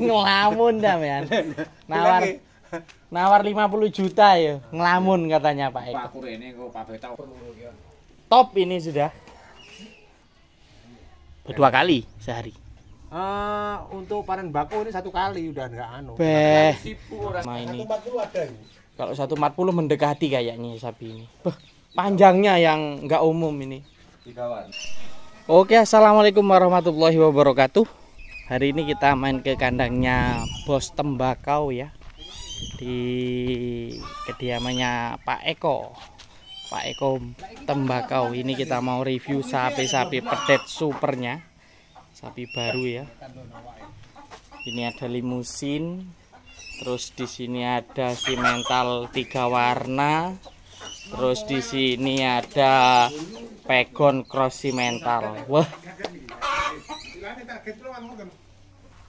ngelamun dah men ya. nawar nawar 50 juta ya ngelamun katanya Pak Eko top ini sudah berdua kali sehari Uh, untuk panen bako ini satu kali udah enggak anu. Beh. Nah, ini. Kalau 140 mendekati kayaknya sapi ini. Beh, panjangnya yang enggak umum ini. Oke, assalamualaikum warahmatullahi wabarakatuh hari ini kita main ke kandangnya bos tembakau ya di kediamannya Pak Eko Pak Eko tembakau ini kita mau review sapi-sapi pedet supernya sapi baru ya ini ada limusin terus di sini ada si mental tiga warna terus di sini ada pegon cross si mental wah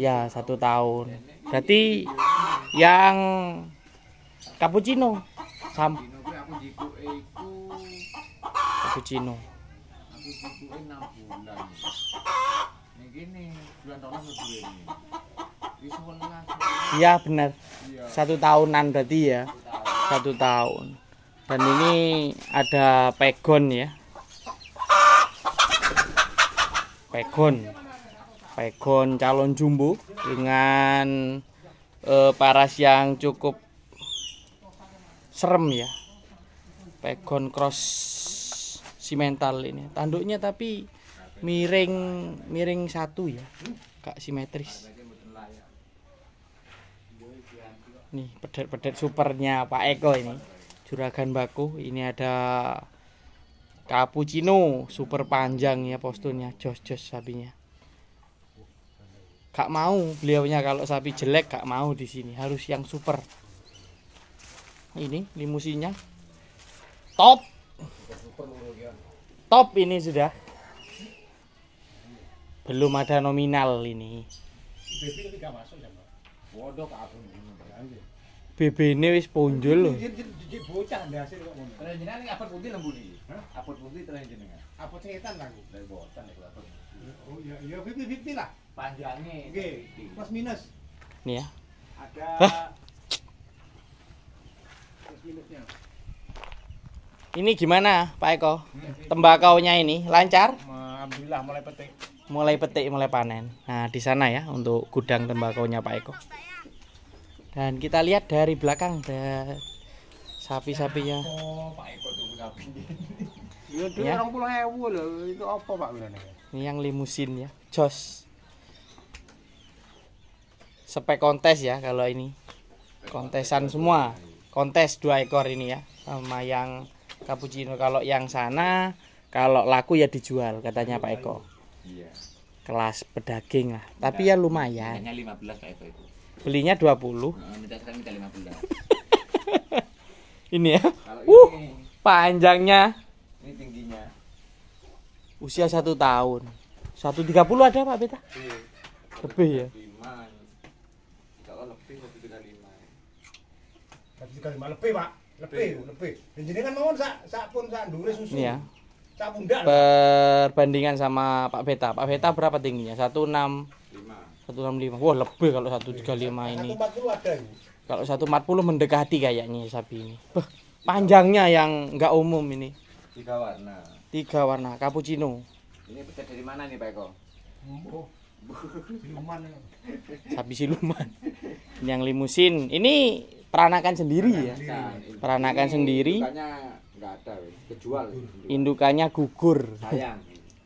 Ya satu tahun. Berarti yang cappuccino sam cappuccino. Ya benar. Satu tahunan berarti ya. Satu tahun. Dan ini ada pegon ya. Pegon pegon calon jumbo dengan uh, paras yang cukup serem ya pegon cross simental ini tanduknya tapi miring miring satu ya gak simetris nih pedet-pedet supernya Pak Eko ini juragan baku ini ada cappuccino super panjang ya posturnya jos-jos sabinya Kak mau beliaunya kalau sapi jelek kak mau di sini harus yang super ini limusinya top top ini sudah belum ada nominal ini BB ini wis ponjol loh bocah kok ngono. lembu Hah? setan Lah Oh iya iya 50-50 lah panjangnya oke plus minus nih ya ada Hah? plus minusnya ini gimana Pak Eko Tembakau nya ini lancar Alhamdulillah mulai petik mulai petik mulai panen nah di sana ya untuk gudang tembakau nya Pak Eko dan kita lihat dari belakang ada sapi-sapinya oh, Pak Eko tuh sapi ya, ya. orang pulau loh itu apa Pak ini yang limusin ya jos spek kontes ya kalau ini kontesan semua kontes dua ekor ini ya sama yang cappuccino kalau yang sana kalau laku ya dijual katanya Pak Eko iya. kelas pedaging lah iya. tapi ya lumayan belinya dua 20 puluh ini ya uh panjangnya ini tingginya usia satu tahun 130 ada Pak Beta iya. lebih ya tiga lima lebih pak lebih lebih dan jadi kan mohon sak sak pun sak dure susu iya. sak bunda perbandingan sama Pak Beta Pak Beta berapa tingginya satu enam satu enam lima wah lebih kalau satu tiga lima ini kalau satu empat puluh mendekati kayaknya sapi ini Beh, panjangnya yang nggak umum ini tiga warna tiga warna cappuccino ini pecah dari mana nih Pak Eko siluman sapi siluman yang limusin ini peranakan sendiri ya peranakan sendiri nggak ada kejual indukannya gugur sayang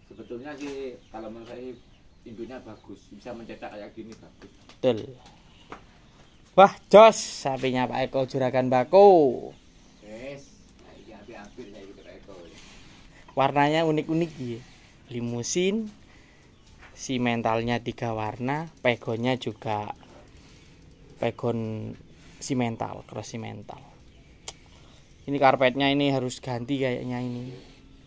sebetulnya sih kalau menurut saya indunya bagus bisa mencetak kayak gini bagus betul Wah, jos sapinya Pak Eko juragan bako. Yes, nah, api -api, gitu, Eko. Warnanya unik-unik ya. Limusin, si mentalnya tiga warna, pegonnya juga pegon si simental keras mental. ini karpetnya ini harus ganti kayaknya ini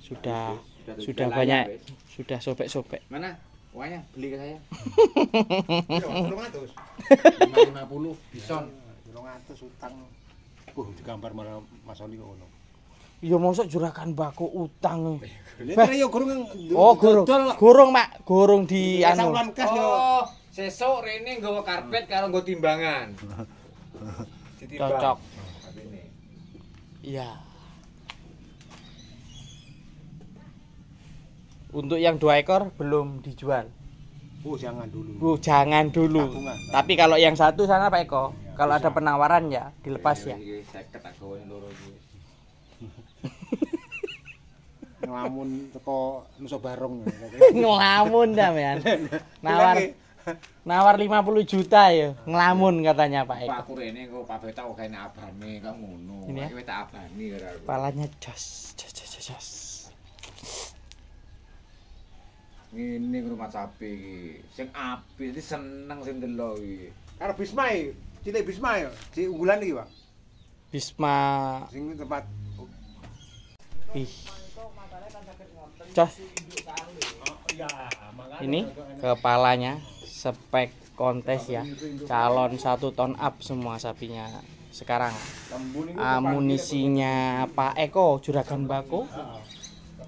sudah sudah, sudah banyak ya, sudah sobek-sobek mana uangnya beli ke saya iya, lima puluh bison ratus utang uh digambar mas Oli kok Ya mosok jurakan bako utang. Lah ya gorong Oh, gorong. Gorong, Mak. Gorong di anu. Oh, sesuk rene nggawa karpet karo nggo timbangan. cocok iya untuk yang dua ekor belum dijual Bu oh, jangan dulu. Bu jangan dulu. Tabungan, Tapi kalau yang satu sana Pak Eko, ya, kalau ada penawaran ya dilepas ya. Iya, iya, Ngelamun toko Nusa Barong. Ngelamun dah, Nawar nawar 50 juta ya ngelamun katanya Pak Eko. Pak ini kok Pak Beta kok kayaknya abane kok ngono. ini ya kita abani ora. Palanya jos jos jos jos. Ngene rumah sapi iki. api apik seneng sing delok iki. Karo Bisma ya Cilik Bisma ya, si unggulan ini Pak. Bisma ini tempat Ih. Jos. Ini kepalanya spek kontes ya calon satu ton up semua sapinya sekarang amunisinya Pak Eko Juragan baku.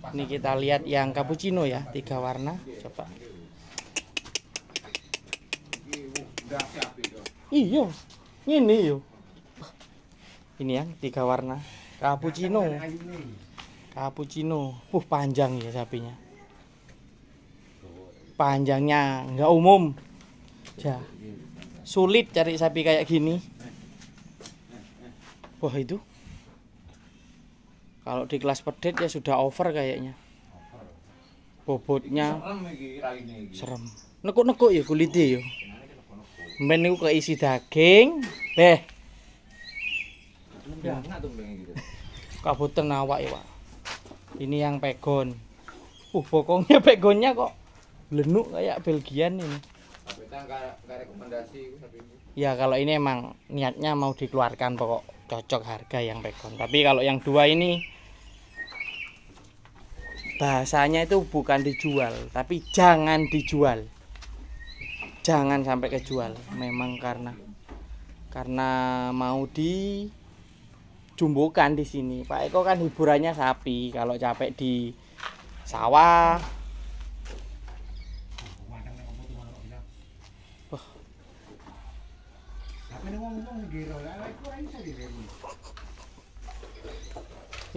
ini kita lihat yang cappuccino ya tiga warna coba iyo ini yo ini yang tiga warna cappuccino cappuccino uh panjang ya sapinya panjangnya nggak umum ya sulit cari sapi kayak gini wah itu kalau di kelas pedet ya sudah over kayaknya bobotnya serem nekuk-nekuk ya kulitnya ya men itu keisi daging deh gitu. kabut awak ya ini yang pegon uh pokoknya pegonnya kok Lenu kayak Belgian ini. Ya kalau ini emang niatnya mau dikeluarkan pokok cocok harga yang rekon. Tapi kalau yang dua ini bahasanya itu bukan dijual, tapi jangan dijual. Jangan sampai kejual. Memang karena karena mau di jumbukan di sini. Pak Eko kan hiburannya sapi, kalau capek di sawah Ya.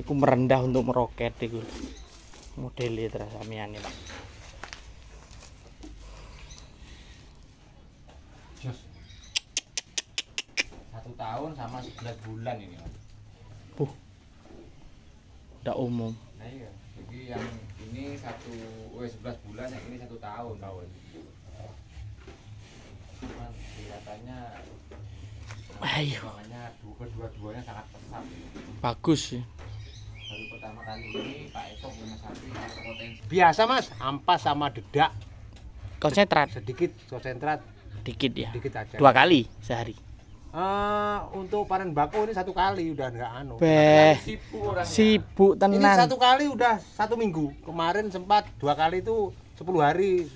Iku merendah untuk meroket iku. Modelnya e terasa mian ini. Satu tahun sama 11 bulan ini. Puh. Tidak umum. Nah, iya. Jadi yang ini satu, oh, 11 bulan, yang ini satu tahun. Tahun cuman kelihatannya Ayo. duanya sangat pesat Bagus sih. Baru pertama kali ini Pak punya sapi potensi. Biasa Mas, ampas sama dedak. Konsentrat. Sedikit konsentrat. Dikit ya. Dikit aja. Dua kali sehari. Uh, untuk panen bako ini satu kali udah nggak anu. Beh, sibuk, sibuk tenang. Ini satu kali udah satu minggu. Kemarin sempat dua kali itu sepuluh hari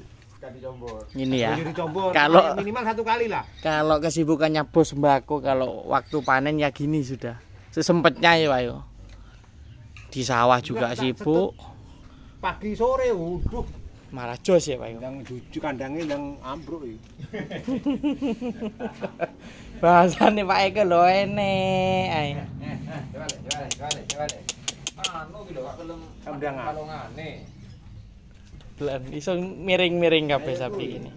dicombor. Ini ya. Dicombor. Kalau minimal satu kali lah. Kalau kesibukannya bos sembako kalau waktu panen ya gini sudah. Sesempatnya ya, Pak Di sawah juga sibuk. Pagi sore wuduh. Marah ya, Pak Yo. Yang jujur kandangnya yang ambruk ya. Bahasane Pak Eko lho ene. Ayo. Coba, coba, coba, coba. Anu ki lho, kalau kalau ngane. Belan iso miring-miring kabeh sapi ini.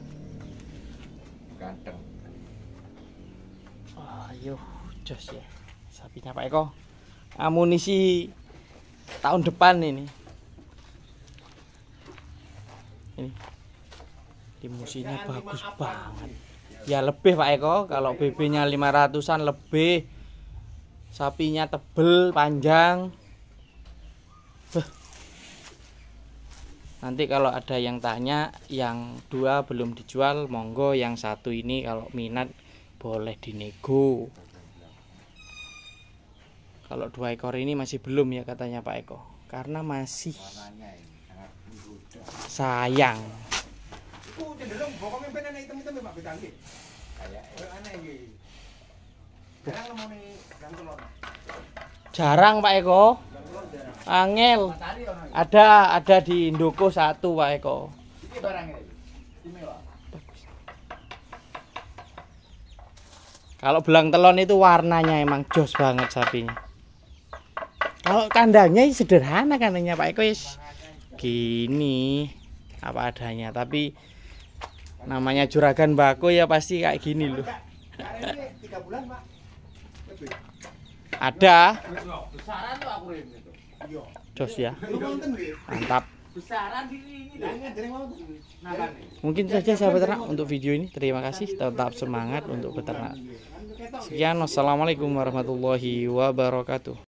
Ganteng. Ayo, jos ya. Sapinya Pak Eko. Amunisi tahun depan ini. Ini. dimusinya bagus banget. Ya lebih Pak Eko, kalau BB-nya 500-an lebih. Sapinya tebel, panjang. Beh nanti kalau ada yang tanya yang dua belum dijual monggo yang satu ini kalau minat boleh dinego kalau dua ekor ini masih belum ya katanya Pak Eko karena masih sayang ya, eh. jarang Pak Eko Angel. Ada ada di Indoko satu Pak Eko. Kalau belang telon itu warnanya emang jos banget sapinya. Kalau kandangnya sederhana kandangnya Pak Eko is gini apa adanya tapi namanya juragan bako ya pasti kayak gini loh. Ada jos ya mantap iya, iya, mungkin saja sahabat ternak untuk video ini terima kasih tetap semangat untuk beternak iya. sekian wassalamualaikum warahmatullahi wabarakatuh